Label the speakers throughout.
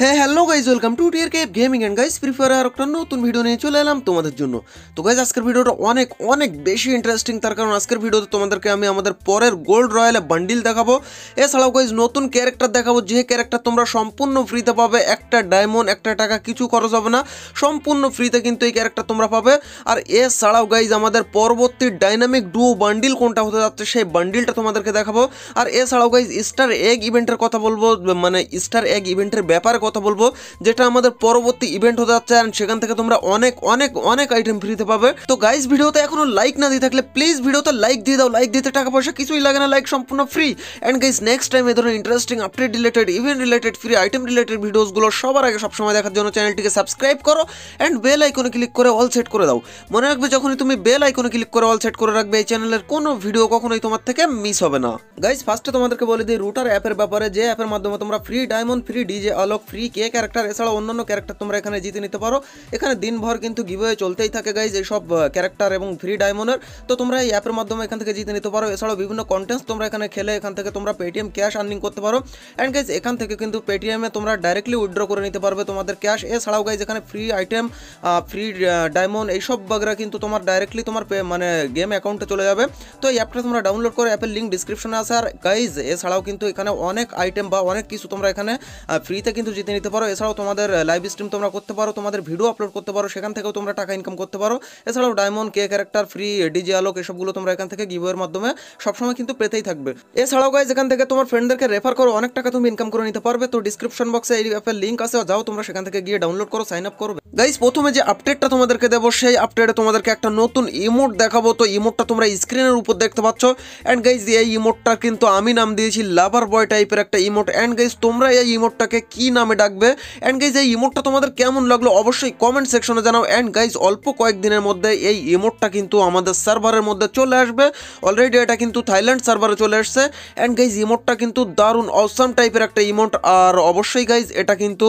Speaker 1: হ্যাঁ hello guys welcome to Tear Cape gaming and guys Free Fire আর একটা নতুন ভিডিও নিয়ে চলে এলাম তোমাদের জন্য তো গাইজ আজকের ভিডিওটা অনেক অনেক বেশি ইন্টারেস্টিং তার কারণ আজকের ভিডিওতে তোমাদেরকে আমি আমাদের পরের গোল্ড রয়্যালে বান্ডিল দেখাবো এছাড়াও গাইজ নতুন ক্যারেক্টার দেখাবো যে ক্যারেক্টার তোমরা সম্পূর্ণ ফ্রিতে পাবে একটা ডায়মন্ড একটা টাকা কিছু খরচ হবে না সম্পূর্ণ ফ্রিতে কিন্তু এই ক্যারেক্টার তোমরা পাবে আর এছাড়াও গাইজ আমাদের পরবর্তী ডাইনামিক ডুও বান্ডিল কোনটা হতে যাচ্ছে সেই বান্ডিলটা তোমাদেরকে দেখাবো আর এছাড়াও গাইজ স্টার এগ ইভেন্টের কথা বলবো মানে স্টার এগ ইভেন্টের ব্যাপার কথা বলবো যেটা আমাদের পরবর্তী ইভেন্ট হতে যাচ্ছে আর সেখান থেকে তোমরা অনেক অনেক অনেক আইটেম ফ্রিতে পাবে তো গাইস ভিডিওতে এখনো লাইক না দিয়ে থাকলে প্লিজ ভিডিওতে লাইক দিয়ে দাও লাইক দিতে টাকা পয়সা কিছুই লাগে না লাইক সম্পূর্ণ free and guys next time এ ধরনের interesting update related event related free item related ভিডিওসগুলো সবার আগে সবসময় দেখার জন্য চ্যানেলটিকে সাবস্ক্রাইব করো অ্যান্ড বেল আইকনে ক্লিক করে অল সেট করে দাও মনে রাখবে যখনই তুমি বেল আইকনে ক্লিক করে অল সেট করে রাখবে এই চ্যানেলের কোনো ভিডিও কখনোই তোমার থেকে মিস হবে না গাইস ফার্স্টে তোমাদেরকে বলে দিই রুটার অ্যাপের ব্যাপারে যে অ্যাপের মাধ্যমে তোমরা free diamond free DJ Alok free K character এছাড়া অন্যান্য ক্যারেক্টার তোমরা এখানে জিতে নিতে পারো এখানে দিনভর কিন্তু গিভওয়ে চলতেই থাকে গাইজ এইসব ক্যারেক্টার এবং ফ্রি ডায়মন্ডের তো তোমরা এই অ্যাপের মাধ্যমে এখান থেকে জিতে নিতে পারো এছাড়াও বিভিন্ন কন্টেন্টস তোমরা এখানে খেলে এখান থেকে তোমরা পেটিএম ক্যাশ আর্নিং করতে পারো অ্যান্ড গাইজ এখান থেকে কিন্তু পেটিএমে তোমরা ডাইরেক্টলি উইড্র করে নিতে পারবে তোমাদের ক্যাশ এছাড়াও গাইজ এখানে ফ্রি আইটেম ফ্রি ডায়মন্ড এইসব বাগরা কিন্তু তোমার ডাইরেক্টলি তোমার মানে গেম অ্যাকাউন্টে চলে যাবে তো এই অ্যাপটা তোমরা ডাউনলোড করে অ্যাপের লিঙ্ক ডিসক্রিপশনে আছে আর গাইজ এছাড়াও কিন্তু এখানে অনেক আইটেম বা অনেক কিছু তোমরা এখানে ফ্রিতে কিন্তু জিতে নিতে পারো এছাড়াও তোমাদের লাইভ স্ট্রিম তোমরা করতে পারো তোমাদের ভিডিও আপলোড করতে পারো সেখান থেকেও তোমরা টাকা ইনকাম করতে পারো এছাড়াও diamond K character free DJ Alok এসবগুলো তোমরা এখান থেকে গিভওয়ের মাধ্যমে সবসময় কিন্তু পেতেই থাকবে এছাড়াও গাইজ এখান থেকে তোমার ফ্রেন্ডদেরকে রেফার করো অনেক টাকা তুমি ইনকাম করে নিতে পারবে তো ডিসক্রিপশন বক্সে এই অ্যাপের লিঙ্ক আছে যাও তোমরা সেখান থেকে গিয়ে ডাউনলোড করো সাইন আপ করবে গাইজ প্রথমে যে আপডেটটা তোমাদেরকে দেবো সেই আপডেটে তোমাদেরকে একটা নতুন ইমোট দেখাবো তো ইমোটটা তোমরা স্ক্রিনের উপর দেখতে পাচ্ছ অ্যান্ড গাইজ এই ইমোটটা কিন্তু আমি নাম দিয়েছি লাভার বয় টাইপের একটা ইমোট অ্যান্ড গাইজ তোমরা এই ইমোটটাকে কি নামে নামে ডাকবে অ্যান্ড গাইজ এই ইমোটটা তোমাদের কেমন লাগলো অবশ্যই কমেন্ট সেকশনে জানাও অ্যান্ড গাইজ অল্প কয়েকদিনের মধ্যে এই ইমোটটা কিন্তু আমাদের সার্ভারের মধ্যে চলে আসবে অলরেডি এটা কিন্তু থাইল্যান্ড সার্ভারে চলে আসছে অ্যান্ড গাইজ ইমোটটা কিন্তু দারুণ অসাম টাইপের একটা ইমোট আর অবশ্যই গাইজ এটা কিন্তু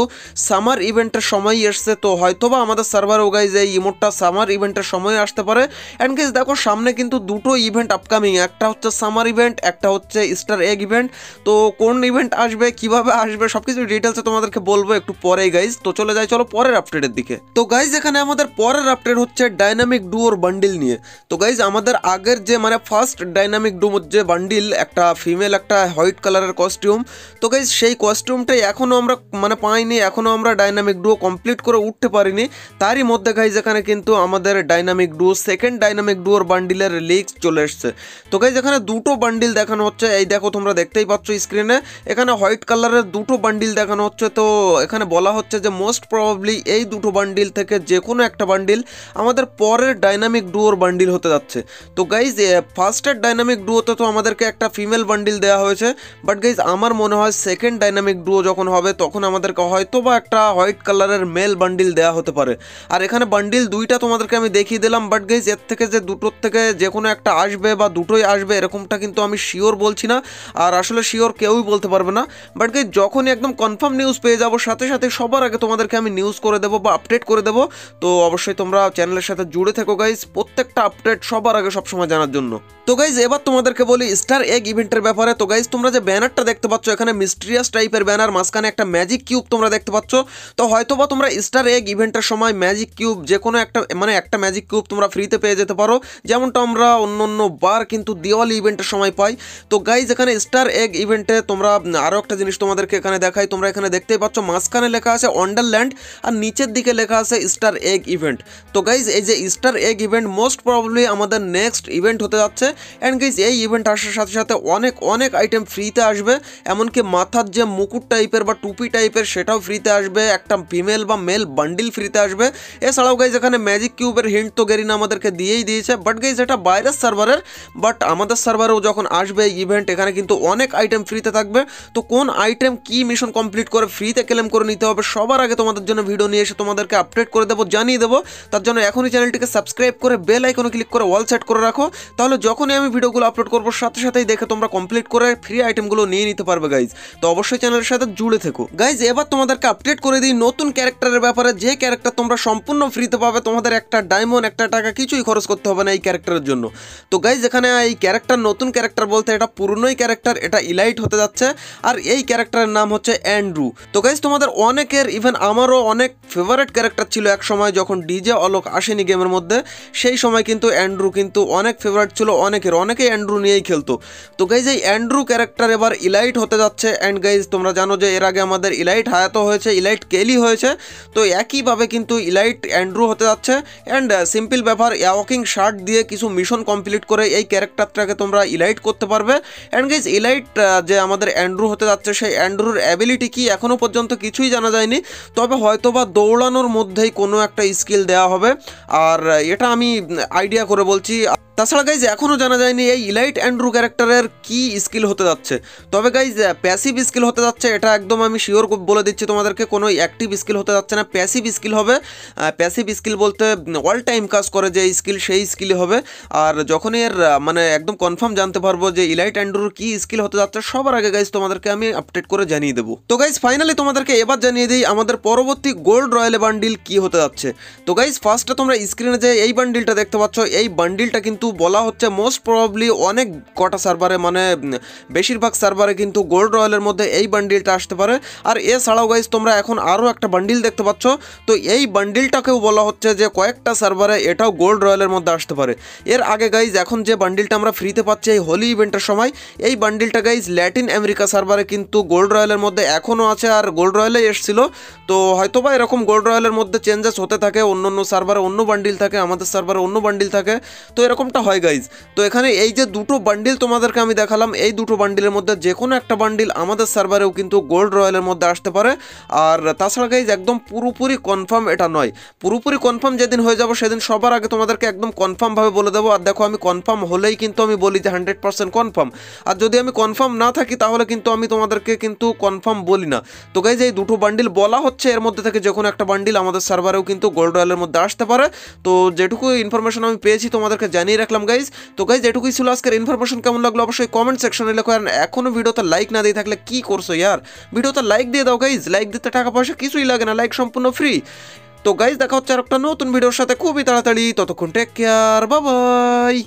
Speaker 1: সামার ইভেন্টের সময়ই এসছে তো হয়তোবা আমাদের সার্ভারেও গাইজ এই ইমোটটা সামার ইভেন্টের সময় আসতে পারে অ্যান্ড গাইজ দেখো সামনে কিন্তু দুটো ইভেন্ট আপকামিং একটা হচ্ছে সামার ইভেন্ট একটা হচ্ছে স্টার এগ ইভেন্ট তো কোন ইভেন্ট আসবে কিভাবে আসবে সব কিছু ডিটেলসে তোমাদের দেখে বলবো একটু পরেই গাইজ তো চলে যাই চলো পরের আপডেটের দিকে তো গাইজ এখানে আমাদের পরের আপডেট হচ্ছে ডাইনামিক ডুয়োর বান্ডিল নিয়ে তো গাইজ আমাদের আগের যে মানে ফার্স্ট ডাইনামিক ডুমোর যে বান্ডিল একটা ফিমেল একটা হোয়াইট কালারের কস্টিউম তো গাইজ সেই কস্টিউমটাই এখনও আমরা মানে পাইনি এখনও আমরা ডাইনামিক ডুয়ো কমপ্লিট করে উঠতে পারিনি তারই মধ্যে গাইজ এখানে কিন্তু আমাদের ডাইনামিক ডু সেকেন্ড ডাইনামিক ডুয়োর বান্ডিলের লিক্স চলে এসছে তো গাইজ এখানে দুটো বান্ডিল দেখানো হচ্ছে এই দেখো তোমরা দেখতেই পাচ্ছ স্ক্রিনে এখানে হোয়াইট কালারের দুটো বান্ডিল দেখানো হচ্ছে তো এখানে বলা হচ্ছে যে মোস্ট প্রবাবলি এই দুটো বান্ডিল থেকে যে কোনো একটা বান্ডিল আমাদের পরের ডাইনামিক ডুয়োর বান্ডিল হতে যাচ্ছে তো গাইজ ফার্স্টের ডাইনামিক ডুয়োতে তো আমাদেরকে একটা ফিমেল বান্ডিল দেওয়া হয়েছে বাট গাইজ আমার মনে হয় সেকেন্ড ডাইনামিক ডুয়ো যখন হবে তখন আমাদেরকে হয়তো বা একটা হোয়াইট কালারের মেল বান্ডিল দেওয়া হতে পারে আর এখানে বান্ডিল দুইটা তোমাদেরকে আমি দেখিয়ে দিলাম বাট গাইজ এর থেকে যে দুটোর থেকে যে কোনো একটা আসবে বা দুটোই আসবে এরকমটা কিন্তু আমি শিওর বলছি না আর আসলে শিওর কেউই বলতে পারবে না বাট গাইজ যখনই একদম কনফার্ম নিউজ পেয়ে পেয়ে যাবো সাথে সাথে সবার আগে তোমাদেরকে আমি নিউজ করে দেবো বা আপডেট করে দেবো তো অবশ্যই তোমরা চ্যানেলের সাথে জুড়ে থেকো গাইজ প্রত্যেকটা আপডেট সবার আগে সবসময় জানার জন্য তো গাইজ এবার তোমাদেরকে বলি স্টার এগ ইভেন্টের ব্যাপারে তো গাইজ তোমরা যে ব্যানারটা দেখতে পাচ্ছ এখানে মিস্ট্রিয়াস টাইপের ব্যানার মাঝখানে একটা ম্যাজিক কিউব তোমরা দেখতে পাচ্ছ তো হয়তোবা তোমরা স্টার এগ ইভেন্টের সময় ম্যাজিক কিউব যে কোনো একটা মানে একটা ম্যাজিক কিউব তোমরা ফ্রিতে পেয়ে যেতে পারো যেমনটা আমরা অন্য অন্য বার কিন্তু দিওয়ালি ইভেন্টের সময় পাই তো গাইজ এখানে স্টার এগ ইভেন্টে তোমরা আরও একটা জিনিস তোমাদেরকে এখানে দেখাই তোমরা এখানে দেখতে দেখতেই পাচ্ছ মাঝখানে লেখা আছে ওয়ান্ডারল্যান্ড আর নিচের দিকে লেখা আছে স্টার এগ ইভেন্ট তো গাইজ এই যে star egg event most probably আমাদের নেক্সট ইভেন্ট হতে যাচ্ছে অ্যান্ড গাইজ এই ইভেন্ট আসার সাথে সাথে অনেক অনেক আইটেম ফ্রিতে আসবে এমনকি মাথার যে মুকুট টাইপের বা টুপি টাইপের সেটাও ফ্রিতে আসবে একটা ফিমেল বা মেল বান্ডিল ফ্রিতে আসবে এছাড়াও গাইজ এখানে ম্যাজিক কিউবের হিন্ট তো গেরিনা আমাদেরকে দিয়েই দিয়েছে বাট গাইজ এটা বাইরের সার্ভারের বাট আমাদের সার্ভারেও যখন আসবে ইভেন্ট এখানে কিন্তু অনেক আইটেম ফ্রিতে থাকবে তো কোন আইটেম কি মিশন কমপ্লিট করে ফ্রি ফ্রিতে ক্লেম করে নিতে হবে সবার আগে তোমাদের জন্য ভিডিও নিয়ে এসে তোমাদেরকে আপডেট করে দেবো জানিয়ে দেবো তার জন্য এখনই চ্যানেলটিকে সাবস্ক্রাইব করে বেল আইকনে ক্লিক করে অল সেট করে রাখো তাহলে যখনই আমি ভিডিওগুলো আপলোড করবো সাথে সাথেই দেখে তোমরা কমপ্লিট করে ফ্রি আইটেমগুলো নিয়ে নিতে পারবে গাইজ তো অবশ্যই চ্যানেলের সাথে জুড়ে থেকো গাইজ এবার তোমাদেরকে আপডেট করে দিই নতুন ক্যারেক্টারের ব্যাপারে যে ক্যারেক্টার তোমরা সম্পূর্ণ ফ্রিতে পাবে তোমাদের একটা ডায়মন্ড একটা টাকা কিছুই খরচ করতে হবে না এই ক্যারেক্টারের জন্য তো গাইজ এখানে এই ক্যারেক্টার নতুন ক্যারেক্টার বলতে এটা পুরনোই ক্যারেক্টার এটা ইলাইট হতে যাচ্ছে আর এই ক্যারেক্টারের নাম হচ্ছে অ্যান্ড্রু তো গাইজ তোমাদের অনেকের ইভেন আমারও অনেক ফেভারেট ক্যারেক্টার ছিল এক সময় যখন ডিজে অলক আসেনি গেমের মধ্যে সেই সময় কিন্তু অ্যান্ড্রু কিন্তু অনেক ফেভারেট ছিল অনেকের অনেকেই অ্যান্ড্রু নিয়েই খেলতো তো গাইজ এই অ্যান্ড্রু ক্যারেক্টার এবার ইলাইট হতে যাচ্ছে অ্যান্ড গাইজ তোমরা জানো যে এর আগে আমাদের ইলাইট হায়াতো হয়েছে ইলাইট কেলি হয়েছে তো একইভাবে কিন্তু ইলাইট অ্যান্ড্রু হতে যাচ্ছে অ্যান্ড সিম্পল ব্যাপার ওয়াকিং শার্ট দিয়ে কিছু মিশন কমপ্লিট করে এই ক্যারেক্টারটাকে তোমরা ইলাইট করতে পারবে অ্যান্ড গাইজ ইলাইট যে আমাদের অ্যান্ড্রু হতে যাচ্ছে সেই অ্যান্ড্রুর অ্যাবিলিটি কি এখনও পর্যন্ত কিছুই জানা যায়নি তবে হয়তো বা দৌড়ানোর মধ্যেই কোনো একটা স্কিল দেওয়া হবে আর এটা আমি আইডিয়া করে বলছি তাছাড়া গাইজ এখনও জানা যায়নি এই ইলাইট অ্যান্ড্রু ক্যারেক্টারের কি স্কিল হতে যাচ্ছে তবে গাইজ প্যাসিভ স্কিল হতে যাচ্ছে এটা একদম আমি শিওর বলে দিচ্ছি তোমাদেরকে কোনো অ্যাক্টিভ স্কিল হতে যাচ্ছে না প্যাসিভ স্কিল হবে প্যাসিভ স্কিল বলতে অল টাইম কাজ করে যে স্কিল সেই স্কিলই হবে আর যখনই এর মানে একদম কনফার্ম জানতে পারবো যে ইলাইট অ্যান্ড্রুর কি স্কিল হতে যাচ্ছে সবার আগে গাইজ তোমাদেরকে আমি আপডেট করে জানিয়ে দেবো তো গাইজ ফাইনালি তোমাদেরকে এবার জানিয়ে দিই আমাদের পরবর্তী গোল্ড রয়্যাল বান্ডিল কি হতে যাচ্ছে তো গাইজ ফার্স্টে তোমরা স্ক্রিনে যে এই বান্ডিলটা দেখতে পাচ্ছ এই বান্ডিলটা কিন্তু কিন্তু বলা হচ্ছে মোস্ট প্রবাবলি অনেক কটা সার্ভারে মানে বেশিরভাগ সার্ভারে কিন্তু গোল্ড রয়্যালের মধ্যে এই বান্ডিলটা আসতে পারে আর এছাড়াও গাইজ তোমরা এখন আরও একটা বান্ডিল দেখতে পাচ্ছ তো এই বান্ডিলটাকেও বলা হচ্ছে যে কয়েকটা সার্ভারে এটাও গোল্ড রয়্যালের মধ্যে আসতে পারে এর আগে গাইজ এখন যে বান্ডিলটা আমরা ফ্রিতে পাচ্ছি এই হোলি ইভেন্টের সময় এই বান্ডিলটা গাইজ ল্যাটিন আমেরিকা সার্ভারে কিন্তু গোল্ড রয়্যালের মধ্যে এখনও আছে আর গোল্ড রয়্যালে এসছিল তো হয়তোবা এরকম গোল্ড রয়্যালের মধ্যে চেঞ্জেস হতে থাকে অন্য অন্য সার্ভারে অন্য বান্ডিল থাকে আমাদের সার্ভারে অন্য বান্ডিল থাকে তো এরকম এমনটা হয় গাইজ তো এখানে এই যে দুটো বান্ডিল তোমাদেরকে আমি দেখালাম এই দুটো বান্ডিলের মধ্যে যে কোনো একটা বান্ডিল আমাদের সার্ভারেও কিন্তু গোল্ড রয়্যালের মধ্যে আসতে পারে আর তাছাড়া গাইজ একদম পুরোপুরি কনফার্ম এটা নয় পুরোপুরি কনফার্ম যেদিন হয়ে যাবো সেদিন সবার আগে তোমাদেরকে একদম কনফার্মভাবে বলে দেবো আর দেখো আমি কনফার্ম হলেই কিন্তু আমি বলি যে হান্ড্রেড পার্সেন্ট কনফার্ম আর যদি আমি কনফার্ম না থাকি তাহলে কিন্তু আমি তোমাদেরকে কিন্তু কনফার্ম বলি না তো গাইজ এই দুটো বান্ডিল বলা হচ্ছে এর মধ্যে থেকে যে কোনো একটা বান্ডিল আমাদের সার্ভারেও কিন্তু গোল্ড রয়্যালের মধ্যে আসতে পারে তো যেটুকু ইনফরমেশন আমি পেয়েছি তোমাদেরকে জানিয়ে রাখলাম গাইজ তো গাইজ এটুকুই ছিল আজকের ইনফরমেশন কেমন লাগলো অবশ্যই কমেন্ট সেকশনে লেখো আর এখনও ভিডিওতে লাইক না দিয়ে থাকলে কি করছো ইয়ার ভিডিওতে লাইক দিয়ে দাও গাইজ লাইক দিতে টাকা পয়সা কিছুই লাগে না লাইক সম্পূর্ণ ফ্রি তো গাইজ দেখা হচ্ছে আর একটা নতুন ভিডিওর সাথে খুবই তাড়াতাড়ি ততক্ষণ টেক কেয়ার বাবাই